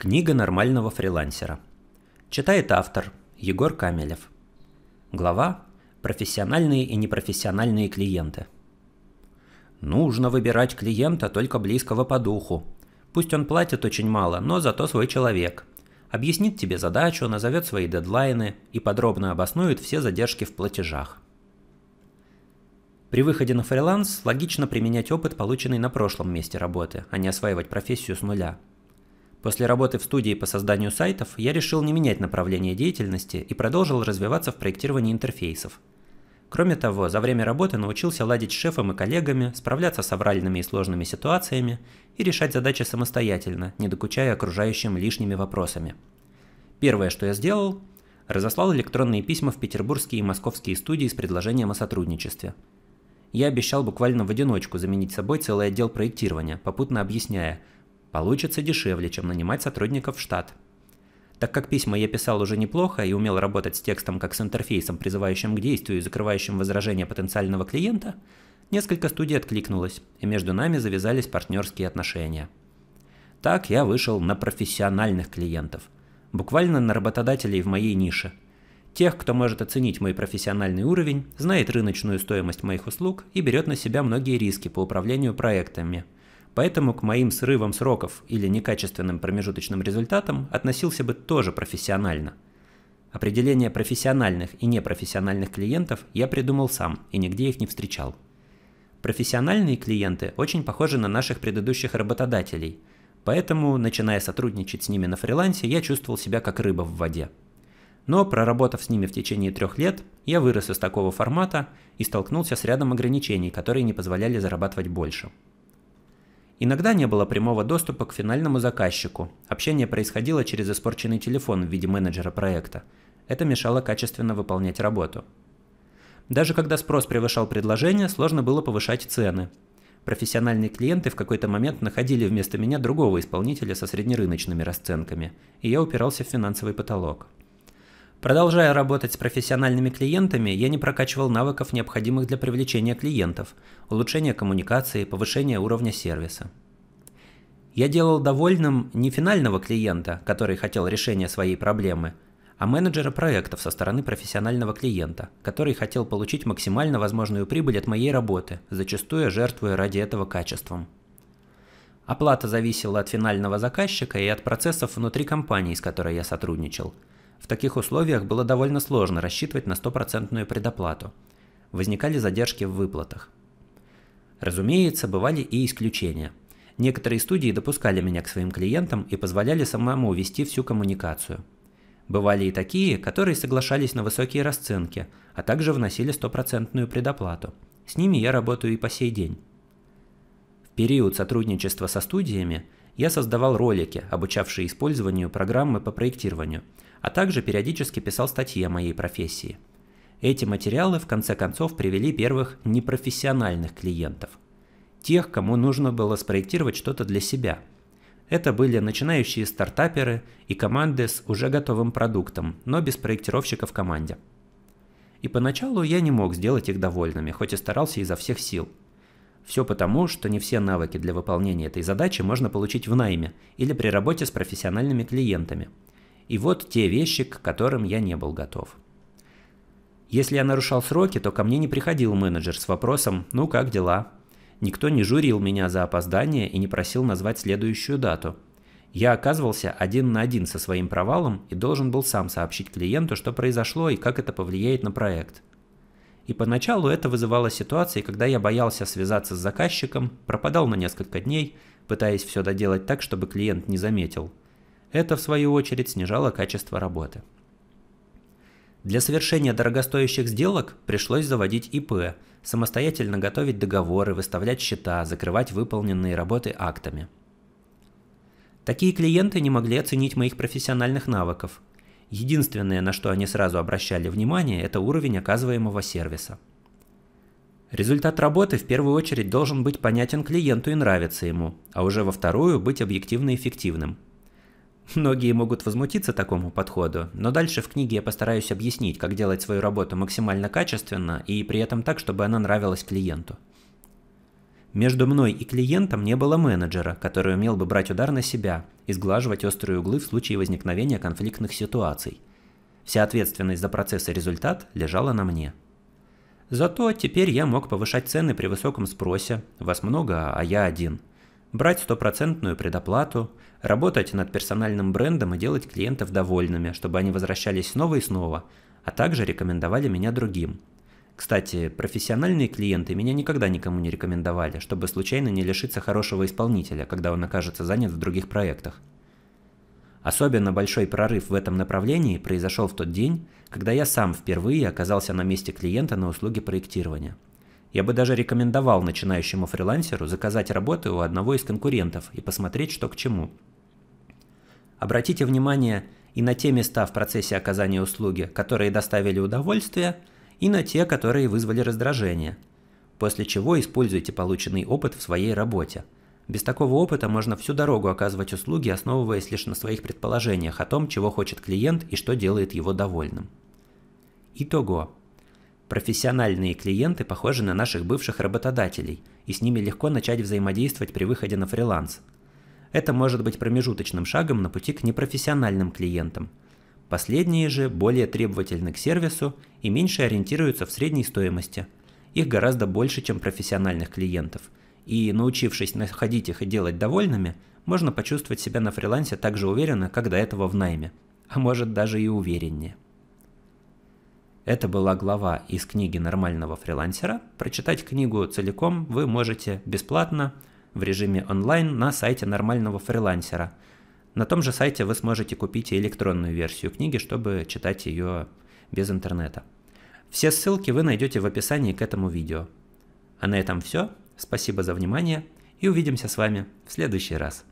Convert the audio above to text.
Книга нормального фрилансера. Читает автор Егор Камелев. Глава «Профессиональные и непрофессиональные клиенты». Нужно выбирать клиента только близкого по духу. Пусть он платит очень мало, но зато свой человек. Объяснит тебе задачу, назовет свои дедлайны и подробно обоснует все задержки в платежах. При выходе на фриланс логично применять опыт, полученный на прошлом месте работы, а не осваивать профессию с нуля – После работы в студии по созданию сайтов я решил не менять направление деятельности и продолжил развиваться в проектировании интерфейсов. Кроме того, за время работы научился ладить с шефом и коллегами, справляться с авральными и сложными ситуациями и решать задачи самостоятельно, не докучая окружающим лишними вопросами. Первое, что я сделал, разослал электронные письма в петербургские и московские студии с предложением о сотрудничестве. Я обещал буквально в одиночку заменить собой целый отдел проектирования, попутно объясняя – Получится дешевле, чем нанимать сотрудников в штат. Так как письма я писал уже неплохо и умел работать с текстом как с интерфейсом, призывающим к действию и закрывающим возражения потенциального клиента, несколько студий откликнулось, и между нами завязались партнерские отношения. Так я вышел на профессиональных клиентов, буквально на работодателей в моей нише. Тех, кто может оценить мой профессиональный уровень, знает рыночную стоимость моих услуг и берет на себя многие риски по управлению проектами – Поэтому к моим срывам сроков или некачественным промежуточным результатам относился бы тоже профессионально. Определение профессиональных и непрофессиональных клиентов я придумал сам и нигде их не встречал. Профессиональные клиенты очень похожи на наших предыдущих работодателей, поэтому, начиная сотрудничать с ними на фрилансе, я чувствовал себя как рыба в воде. Но, проработав с ними в течение трех лет, я вырос из такого формата и столкнулся с рядом ограничений, которые не позволяли зарабатывать больше – Иногда не было прямого доступа к финальному заказчику. Общение происходило через испорченный телефон в виде менеджера проекта. Это мешало качественно выполнять работу. Даже когда спрос превышал предложение, сложно было повышать цены. Профессиональные клиенты в какой-то момент находили вместо меня другого исполнителя со среднерыночными расценками, и я упирался в финансовый потолок. Продолжая работать с профессиональными клиентами, я не прокачивал навыков, необходимых для привлечения клиентов, улучшения коммуникации, повышения уровня сервиса. Я делал довольным не финального клиента, который хотел решения своей проблемы, а менеджера проектов со стороны профессионального клиента, который хотел получить максимально возможную прибыль от моей работы, зачастую жертвуя ради этого качеством. Оплата зависела от финального заказчика и от процессов внутри компании, с которой я сотрудничал – в таких условиях было довольно сложно рассчитывать на стопроцентную предоплату. Возникали задержки в выплатах. Разумеется, бывали и исключения. Некоторые студии допускали меня к своим клиентам и позволяли самому вести всю коммуникацию. Бывали и такие, которые соглашались на высокие расценки, а также вносили стопроцентную предоплату. С ними я работаю и по сей день. В период сотрудничества со студиями – я создавал ролики, обучавшие использованию программы по проектированию, а также периодически писал статьи о моей профессии. Эти материалы в конце концов привели первых непрофессиональных клиентов. Тех, кому нужно было спроектировать что-то для себя. Это были начинающие стартаперы и команды с уже готовым продуктом, но без проектировщика в команде. И поначалу я не мог сделать их довольными, хоть и старался изо всех сил – все потому, что не все навыки для выполнения этой задачи можно получить в найме или при работе с профессиональными клиентами. И вот те вещи, к которым я не был готов. Если я нарушал сроки, то ко мне не приходил менеджер с вопросом «Ну как дела?». Никто не журил меня за опоздание и не просил назвать следующую дату. Я оказывался один на один со своим провалом и должен был сам сообщить клиенту, что произошло и как это повлияет на проект – и поначалу это вызывало ситуации, когда я боялся связаться с заказчиком, пропадал на несколько дней, пытаясь все доделать так, чтобы клиент не заметил. Это, в свою очередь, снижало качество работы. Для совершения дорогостоящих сделок пришлось заводить ИП, самостоятельно готовить договоры, выставлять счета, закрывать выполненные работы актами. Такие клиенты не могли оценить моих профессиональных навыков, Единственное, на что они сразу обращали внимание, это уровень оказываемого сервиса. Результат работы в первую очередь должен быть понятен клиенту и нравиться ему, а уже во вторую – быть объективно эффективным. Многие могут возмутиться такому подходу, но дальше в книге я постараюсь объяснить, как делать свою работу максимально качественно и при этом так, чтобы она нравилась клиенту. Между мной и клиентом не было менеджера, который умел бы брать удар на себя и сглаживать острые углы в случае возникновения конфликтных ситуаций. Вся ответственность за процесс и результат лежала на мне. Зато теперь я мог повышать цены при высоком спросе, вас много, а я один. Брать стопроцентную предоплату, работать над персональным брендом и делать клиентов довольными, чтобы они возвращались снова и снова, а также рекомендовали меня другим, кстати, профессиональные клиенты меня никогда никому не рекомендовали, чтобы случайно не лишиться хорошего исполнителя, когда он окажется занят в других проектах. Особенно большой прорыв в этом направлении произошел в тот день, когда я сам впервые оказался на месте клиента на услуге проектирования. Я бы даже рекомендовал начинающему фрилансеру заказать работы у одного из конкурентов и посмотреть, что к чему. Обратите внимание и на те места в процессе оказания услуги, которые доставили удовольствие – и на те, которые вызвали раздражение. После чего используйте полученный опыт в своей работе. Без такого опыта можно всю дорогу оказывать услуги, основываясь лишь на своих предположениях о том, чего хочет клиент и что делает его довольным. Итого. Профессиональные клиенты похожи на наших бывших работодателей, и с ними легко начать взаимодействовать при выходе на фриланс. Это может быть промежуточным шагом на пути к непрофессиональным клиентам – Последние же более требовательны к сервису и меньше ориентируются в средней стоимости. Их гораздо больше, чем профессиональных клиентов. И научившись находить их и делать довольными, можно почувствовать себя на фрилансе так же уверенно, как до этого в найме. А может даже и увереннее. Это была глава из книги нормального фрилансера. Прочитать книгу целиком вы можете бесплатно в режиме онлайн на сайте нормального фрилансера – на том же сайте вы сможете купить электронную версию книги, чтобы читать ее без интернета. Все ссылки вы найдете в описании к этому видео. А на этом все. Спасибо за внимание и увидимся с вами в следующий раз.